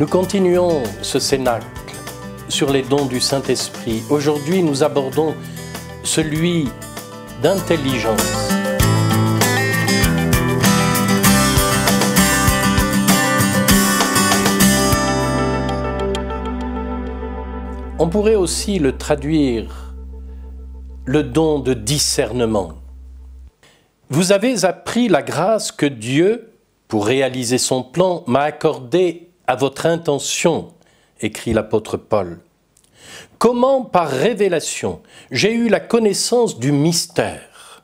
Nous continuons ce cénacle sur les dons du Saint-Esprit. Aujourd'hui, nous abordons celui d'intelligence. On pourrait aussi le traduire le don de discernement. Vous avez appris la grâce que Dieu, pour réaliser son plan, m'a accordée à votre intention, écrit l'apôtre Paul. Comment par révélation j'ai eu la connaissance du mystère,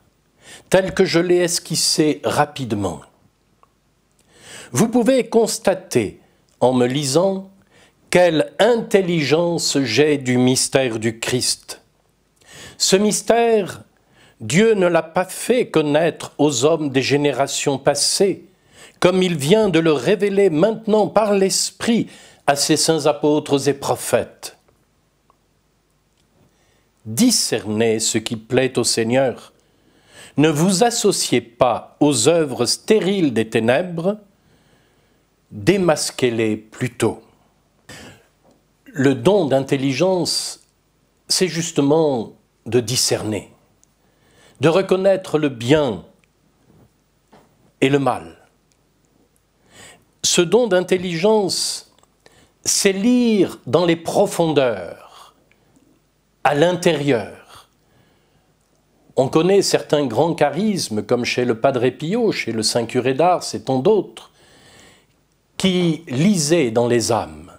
tel que je l'ai esquissé rapidement Vous pouvez constater, en me lisant, quelle intelligence j'ai du mystère du Christ. Ce mystère, Dieu ne l'a pas fait connaître aux hommes des générations passées, comme il vient de le révéler maintenant par l'Esprit à ses saints apôtres et prophètes. Discernez ce qui plaît au Seigneur. Ne vous associez pas aux œuvres stériles des ténèbres, démasquez-les plutôt. Le don d'intelligence, c'est justement de discerner, de reconnaître le bien et le mal ce don d'intelligence, c'est lire dans les profondeurs, à l'intérieur. On connaît certains grands charismes, comme chez le Padre Pio, chez le Saint Curé d'Ars et tant d'autres, qui lisaient dans les âmes,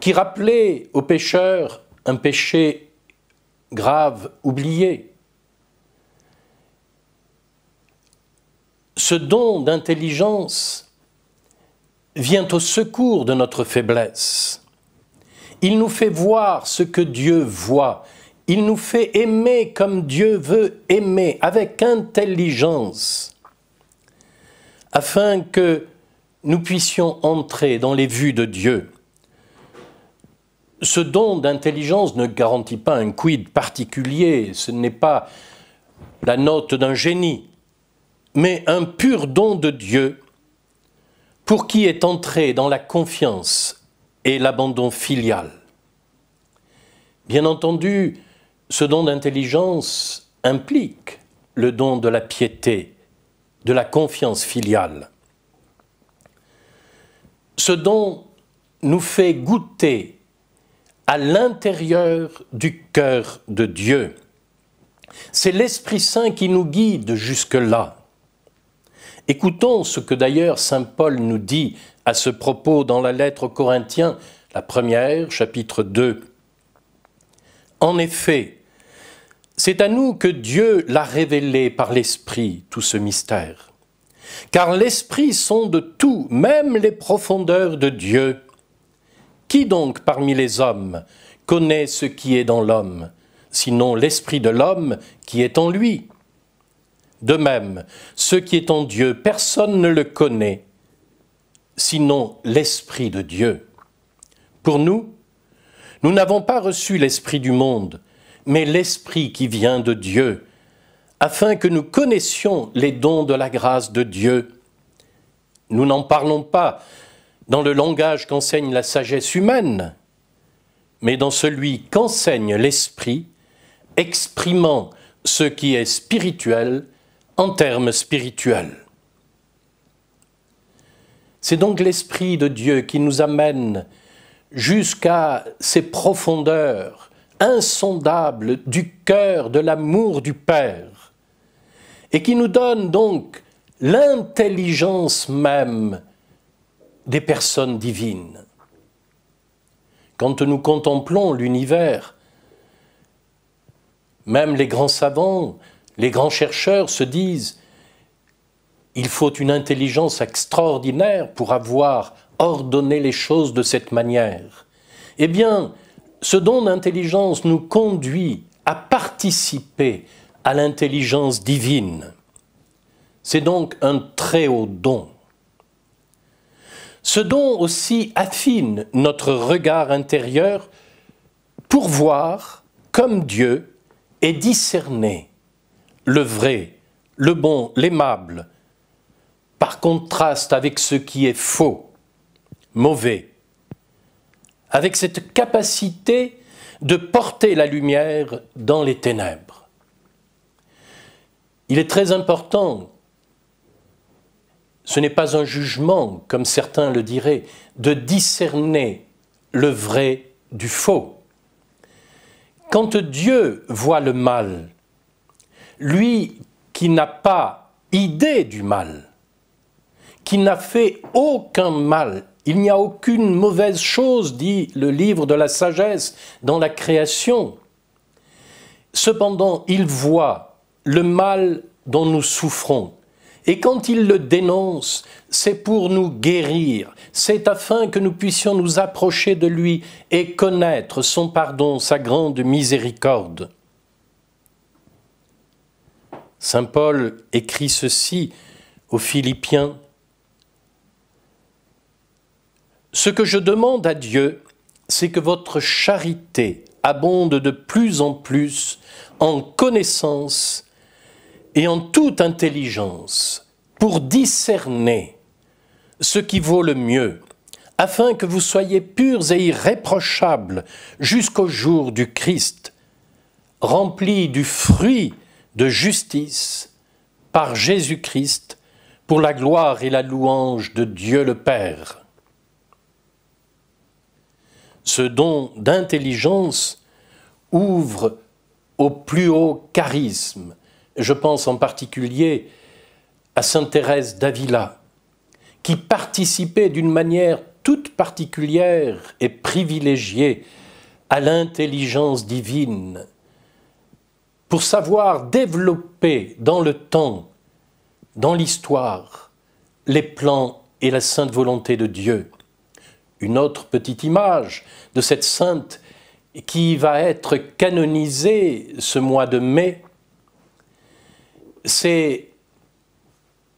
qui rappelaient aux pécheurs un péché grave, oublié. Ce don d'intelligence, vient au secours de notre faiblesse. Il nous fait voir ce que Dieu voit. Il nous fait aimer comme Dieu veut aimer, avec intelligence, afin que nous puissions entrer dans les vues de Dieu. Ce don d'intelligence ne garantit pas un quid particulier, ce n'est pas la note d'un génie, mais un pur don de Dieu pour qui est entré dans la confiance et l'abandon filial. Bien entendu, ce don d'intelligence implique le don de la piété, de la confiance filiale. Ce don nous fait goûter à l'intérieur du cœur de Dieu. C'est l'Esprit Saint qui nous guide jusque-là. Écoutons ce que d'ailleurs Saint Paul nous dit à ce propos dans la lettre aux Corinthiens, la première, chapitre 2. En effet, c'est à nous que Dieu l'a révélé par l'Esprit, tout ce mystère. Car l'Esprit de tout, même les profondeurs de Dieu. Qui donc parmi les hommes connaît ce qui est dans l'homme, sinon l'Esprit de l'homme qui est en lui de même, ce qui est en Dieu, personne ne le connaît, sinon l'Esprit de Dieu. Pour nous, nous n'avons pas reçu l'Esprit du monde, mais l'Esprit qui vient de Dieu, afin que nous connaissions les dons de la grâce de Dieu. Nous n'en parlons pas dans le langage qu'enseigne la sagesse humaine, mais dans celui qu'enseigne l'Esprit, exprimant ce qui est spirituel en termes spirituels. C'est donc l'Esprit de Dieu qui nous amène jusqu'à ces profondeurs insondables du cœur de l'amour du Père et qui nous donne donc l'intelligence même des personnes divines. Quand nous contemplons l'univers, même les grands savants les grands chercheurs se disent il faut une intelligence extraordinaire pour avoir ordonné les choses de cette manière. Eh bien, ce don d'intelligence nous conduit à participer à l'intelligence divine. C'est donc un très haut don. Ce don aussi affine notre regard intérieur pour voir comme Dieu et discerner le vrai, le bon, l'aimable, par contraste avec ce qui est faux, mauvais, avec cette capacité de porter la lumière dans les ténèbres. Il est très important, ce n'est pas un jugement, comme certains le diraient, de discerner le vrai du faux. Quand Dieu voit le mal, lui qui n'a pas idée du mal, qui n'a fait aucun mal, il n'y a aucune mauvaise chose, dit le livre de la sagesse, dans la création. Cependant, il voit le mal dont nous souffrons. Et quand il le dénonce, c'est pour nous guérir, c'est afin que nous puissions nous approcher de lui et connaître son pardon, sa grande miséricorde. Saint Paul écrit ceci aux Philippiens. Ce que je demande à Dieu, c'est que votre charité abonde de plus en plus en connaissance et en toute intelligence pour discerner ce qui vaut le mieux, afin que vous soyez purs et irréprochables jusqu'au jour du Christ, remplis du fruit de justice par Jésus-Christ pour la gloire et la louange de Dieu le Père. Ce don d'intelligence ouvre au plus haut charisme. Je pense en particulier à Sainte Thérèse d'Avila, qui participait d'une manière toute particulière et privilégiée à l'intelligence divine pour savoir développer dans le temps, dans l'histoire, les plans et la sainte volonté de Dieu. Une autre petite image de cette sainte qui va être canonisée ce mois de mai, c'est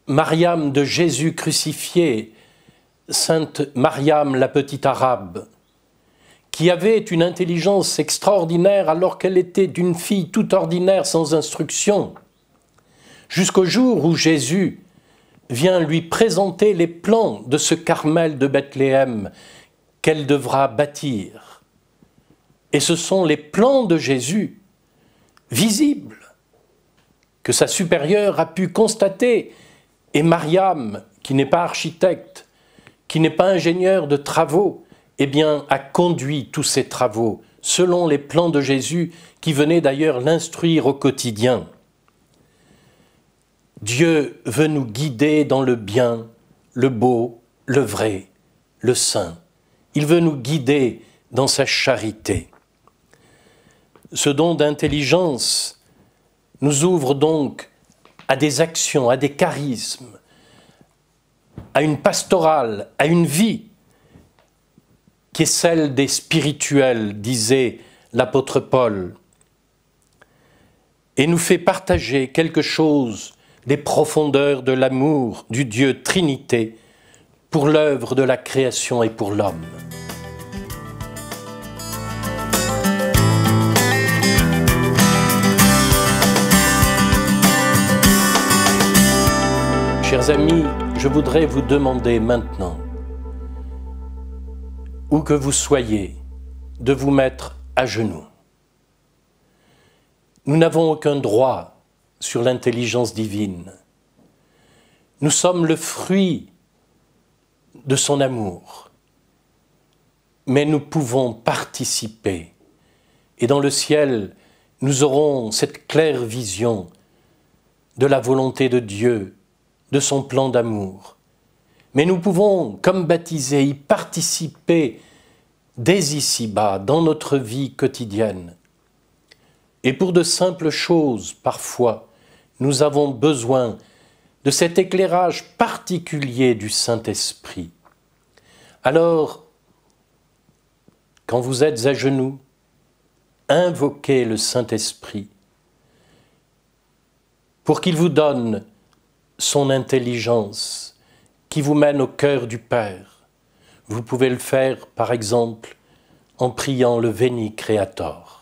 Mariam de Jésus crucifié, sainte Mariam la petite arabe qui avait une intelligence extraordinaire alors qu'elle était d'une fille tout ordinaire sans instruction, jusqu'au jour où Jésus vient lui présenter les plans de ce Carmel de Bethléem qu'elle devra bâtir. Et ce sont les plans de Jésus, visibles, que sa supérieure a pu constater, et Mariam, qui n'est pas architecte, qui n'est pas ingénieur de travaux, eh bien, a conduit tous ses travaux selon les plans de Jésus qui venait d'ailleurs l'instruire au quotidien. Dieu veut nous guider dans le bien, le beau, le vrai, le saint. Il veut nous guider dans sa charité. Ce don d'intelligence nous ouvre donc à des actions, à des charismes, à une pastorale, à une vie qui est celle des spirituels, disait l'apôtre Paul, et nous fait partager quelque chose des profondeurs de l'amour du Dieu Trinité pour l'œuvre de la création et pour l'homme. Chers amis, je voudrais vous demander maintenant où que vous soyez, de vous mettre à genoux. Nous n'avons aucun droit sur l'intelligence divine. Nous sommes le fruit de son amour, mais nous pouvons participer. Et dans le ciel, nous aurons cette claire vision de la volonté de Dieu, de son plan d'amour, mais nous pouvons, comme baptisés, y participer dès ici-bas, dans notre vie quotidienne. Et pour de simples choses, parfois, nous avons besoin de cet éclairage particulier du Saint-Esprit. Alors, quand vous êtes à genoux, invoquez le Saint-Esprit pour qu'il vous donne son intelligence, qui vous mène au cœur du Père. Vous pouvez le faire, par exemple, en priant le Veni Creator.